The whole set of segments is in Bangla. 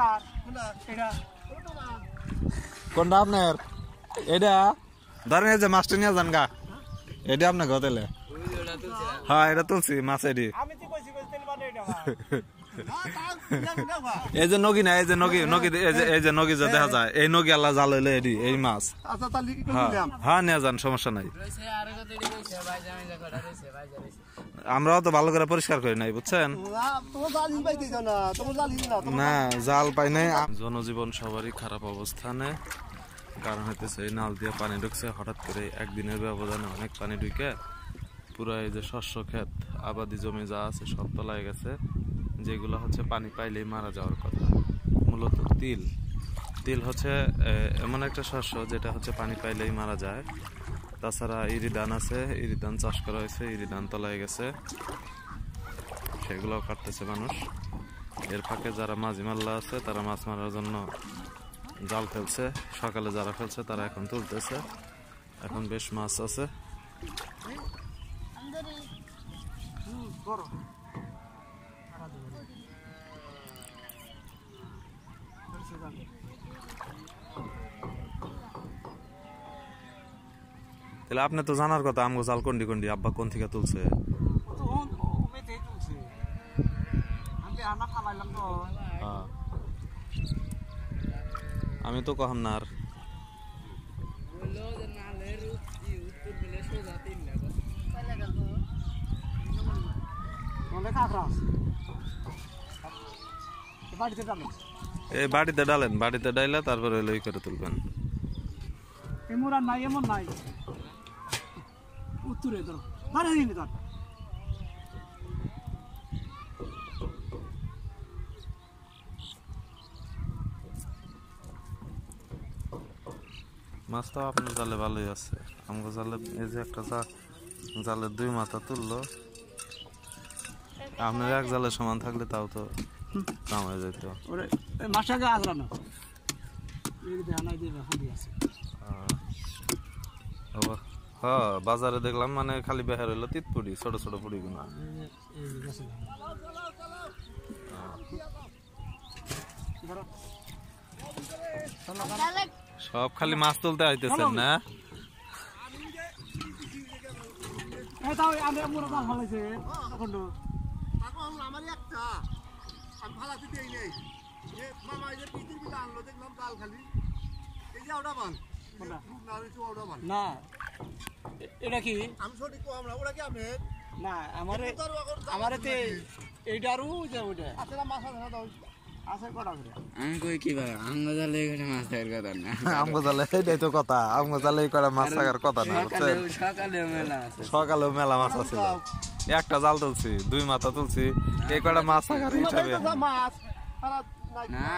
কার এটা কোনটা আপনার এটা ধরেন যে মাছটা নিয়ে যান গা এটা আপনার গতেলে হ্যাঁ এটা তুলছি মাছ এটি এই যে এই যে এই যে যে দেখা যায় এই জাল এই মাছ আচ্ছা, হ্যাঁ, হ্যাঁ, সমস্যা নাই আমরাও তো ভালো করে পরিষ্কার করি নাই বুঝছেন না জাল পাই নাই জনজীবন সবারই খারাপ অবস্থানে কারণ হইতেছে এই নাল দিয়ে পানি ঢুকছে হঠাৎ করে একদিনের ব্যবধানে অনেক পানি ঢুকে পুরো এই যে শস্য ক্ষেত আবাদি জমি যা আছে সব লাগে গেছে যেগুলো হচ্ছে পানি পাইলেই মারা যাওয়ার কথা মূলত তিল তিল হচ্ছে এমন একটা শস্য যেটা হচ্ছে পানি পাইলেই মারা যায় তাছাড়া ইরিদান আছে ইরিদান চাষ করা হয়েছে ইরিদান তলায় গেছে সেগুলোও কাটতেছে মানুষ এর ফাঁকে যারা মাঝি মাল্লা আছে তারা মাছ মারার জন্য জাল ফেলছে সকালে যারা ফেলছে তারা এখন তুলতেছে এখন বেশ মাছ আছে তেলা আপনি তো জানার কথা আমগো জালকন্ডি কন্ডি আব্বা কোন থিকা তুলছে ওমে দে তুলছে আমি হাঁ না খাইলাম তো আমি তো কহনার বলো যে নালের রূপি উত্তর বলে সো جاتিন না বলে কালা কাছে এবার দিছতাম এই বাড়িতে ডালেন বাড়িতে ডাইলা তারপরে লই করে তুলবেন মাছ তো মাছটাও আপনার জালে ভালোই আছে আমাকে জালে এই যে একটা যা জালের দুই মাথা তুললো আপনার এক জালের সমান থাকলে তাও তো হ্যাঁ বাজারে দেখলাম মানে খালি বেহার হইলো তিত পুড়ি ছোট ছোট পুরি গুনা সব খালি মাছ তুলতে আইতেছেন না আমার একটা ফালাতে দেই নেই যে মামা এই যে আনলো দেখলাম খালি এই যে ওটা না এটা কি আমি আমরা ওটা কি না আমারে এইটারও যে ওটা মাছ ধরা দাও কই কি ভাই মাছ আম তো কথা আম গজালে কটা মাছ কথা না সকালে মেলা মাছ আছে আচ্ছা, একটা জাল তুলছি দুই মাথা তুলছি এই কটা মাছ থাকার হিসাবে না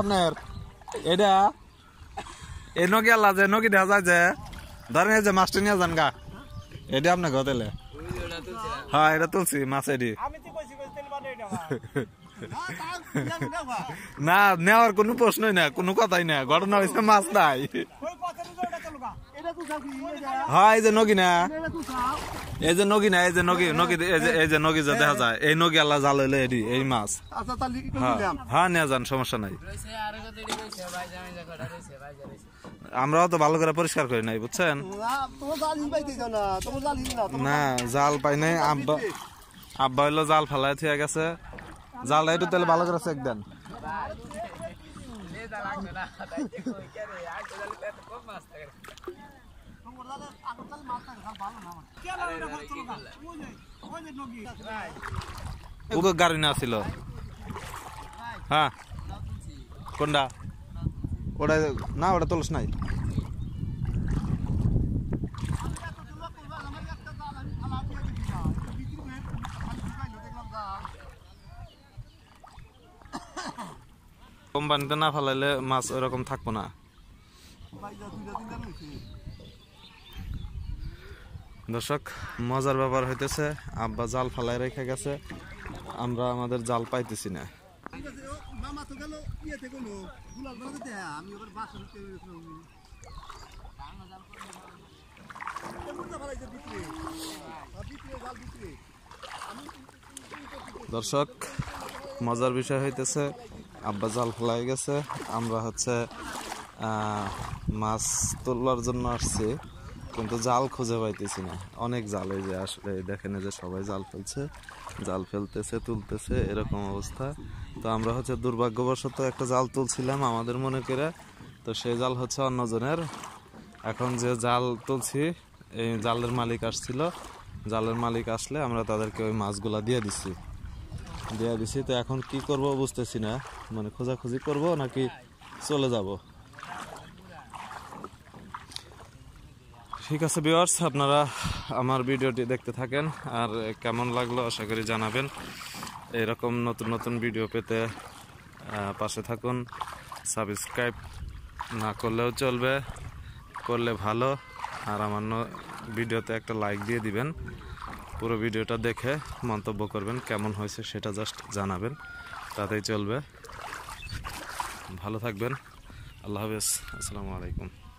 আপনার এটা এই নকি আল্লাহ যে নকি দেখা যায় যে ধরেন যে মাছটা নিয়ে যান গা এটা আপনার গতেলে হ্যাঁ।, হ্যাঁ এটা তুলছি মাছ এডি না নেওয়ার কোনো প্রশ্নই না কোনো কথাই না ঘটনা হয়েছে মাছ নাই হ্যাঁ এই যে এই যে এই যে এই যে দেখা যায় এই জাল এই মাছ হ্যাঁ, হ্যাঁ, যান সমস্যা নাই আমরাও তো ভালো করে পরিষ্কার করি নাই বুঝছেন না জাল পাই নাই আব্বা আব্বা হইলো জাল ফেলায় থিয়া গেছে জাল একটু তাহলে ভালো করে চেক দেন ওকে গাড়ি না ছিল হ্যাঁ কোনটা ওটা না ওটা তুলস নাই কোম্পানিতে না ফেলাইলে মাছ ওরকম থাকবো না দর্শক মজার ব্যাপার হইতেছে আব্বা জাল ফালাই রেখে গেছে আমরা আমাদের জাল পাইতেছি না দর্শক মজার বিষয় হইতেছে আব্বা জাল ফেলাই গেছে আমরা হচ্ছে মাছ তোলার জন্য আসছি কিন্তু জাল খুঁজে পাইতেছি না অনেক জাল এই যে আসলে দেখেন যে সবাই জাল ফেলছে জাল ফেলতেছে তুলতেছে এরকম অবস্থা তো আমরা হচ্ছে দুর্ভাগ্যবশত একটা জাল তুলছিলাম আমাদের মনে করে তো সেই জাল হচ্ছে অন্যজনের এখন যে জাল তুলছি এই জালের মালিক আসছিল জালের মালিক আসলে আমরা তাদেরকে ওই মাছগুলা দিয়ে দিছি দেওয়া দিছি তো এখন কি করব বুঝতেছি না মানে খোঁজাখুঁজি করব নাকি চলে যাব ঠিক আছে বিওয়ার্স আপনারা আমার ভিডিওটি দেখতে থাকেন আর কেমন লাগলো আশা করি জানাবেন এরকম নতুন নতুন ভিডিও পেতে পাশে থাকুন সাবস্ক্রাইব না করলেও চলবে করলে ভালো আর আমার ভিডিওতে একটা লাইক দিয়ে দিবেন পুরো ভিডিওটা দেখে মন্তব্য করবেন কেমন হয়েছে সেটা জাস্ট জানাবেন তাতেই চলবে ভালো থাকবেন আল্লাহ হাফেজ আসসালামু আলাইকুম